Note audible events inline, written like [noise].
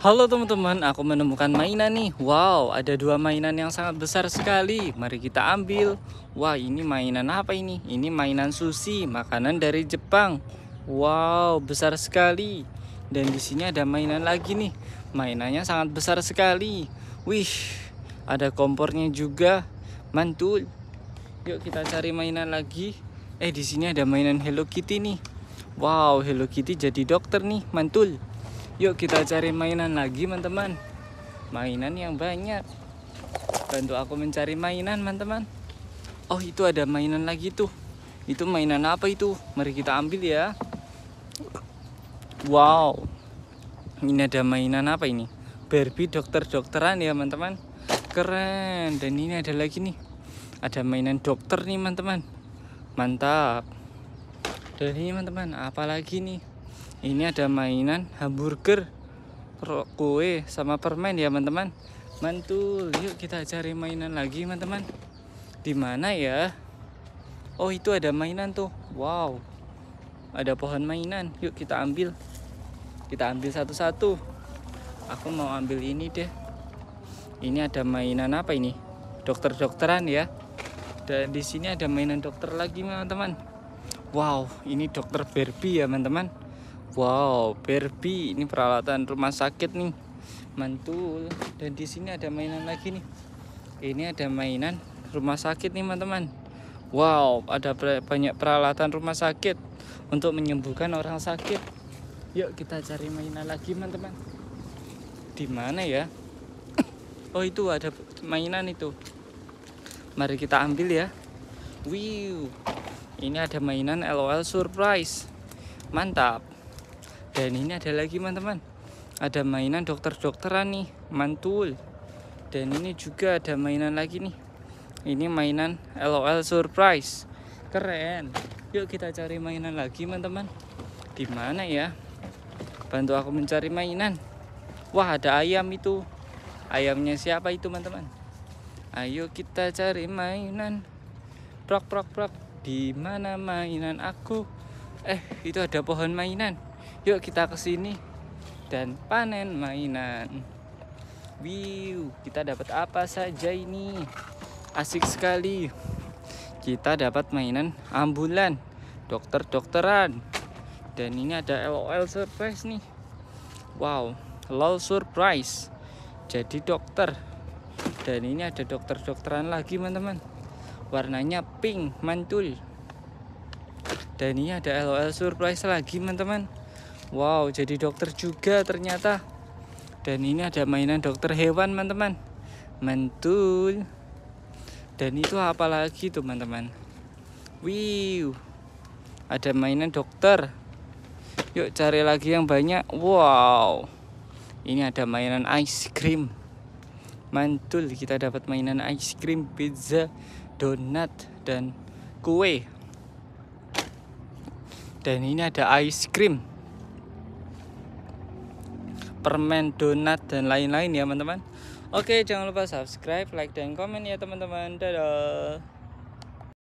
Halo teman-teman, aku menemukan mainan nih. Wow, ada dua mainan yang sangat besar sekali. Mari kita ambil. Wah, ini mainan apa ini? Ini mainan sushi, makanan dari Jepang. Wow, besar sekali. Dan di sini ada mainan lagi nih. Mainannya sangat besar sekali. Wih, ada kompornya juga. Mantul. Yuk kita cari mainan lagi. Eh, di sini ada mainan Hello Kitty nih. Wow, Hello Kitty jadi dokter nih. Mantul. Yuk kita cari mainan lagi teman-teman Mainan yang banyak Bantu aku mencari mainan teman-teman Oh itu ada mainan lagi tuh Itu mainan apa itu? Mari kita ambil ya Wow Ini ada mainan apa ini? Barbie dokter-dokteran ya teman-teman Keren Dan ini ada lagi nih Ada mainan dokter nih teman-teman Mantap Dan ini teman-teman apa lagi nih ini ada mainan hamburger, kue sama permen ya teman-teman. Mantul. Yuk kita cari mainan lagi teman-teman. Di mana ya? Oh, itu ada mainan tuh. Wow. Ada pohon mainan. Yuk kita ambil. Kita ambil satu-satu. Aku mau ambil ini deh. Ini ada mainan apa ini? Dokter-dokteran ya. Dan di sini ada mainan dokter lagi, teman-teman. Wow, ini dokter Barbie ya, teman-teman Wow, Barbie ini peralatan rumah sakit nih. Mantul. Dan di sini ada mainan lagi nih. Ini ada mainan rumah sakit nih, teman-teman. Wow, ada banyak peralatan rumah sakit untuk menyembuhkan orang sakit. Yuk kita cari mainan lagi, teman-teman. Di mana ya? [coughs] Oh, itu ada mainan itu. Mari kita ambil ya. Wih, Ini ada mainan LOL surprise. Mantap dan ini ada lagi teman-teman ada mainan dokter-dokteran nih mantul dan ini juga ada mainan lagi nih ini mainan LOL surprise keren yuk kita cari mainan lagi teman-teman di mana ya bantu aku mencari mainan wah ada ayam itu ayamnya siapa itu teman-teman ayo kita cari mainan prok prok prok di mana mainan aku eh itu ada pohon mainan yuk kita ke sini dan panen mainan wih kita dapat apa saja ini? Asik sekali. Kita dapat mainan ambulan, dokter-dokteran. Dan ini ada LOL surprise nih. Wow, LOL surprise. Jadi dokter. Dan ini ada dokter-dokteran lagi, teman-teman. Warnanya pink, mantul. Dan ini ada LOL surprise lagi, teman-teman. Wow, jadi dokter juga ternyata. Dan ini ada mainan dokter hewan, teman-teman. Mantul. Dan itu apa lagi, teman-teman? Wih. Ada mainan dokter. Yuk cari lagi yang banyak. Wow. Ini ada mainan ice cream. Mantul, kita dapat mainan ice cream, pizza, donat dan kue. Dan ini ada ice cream permen donat dan lain-lain ya teman-teman oke jangan lupa subscribe like dan komen ya teman-teman dadah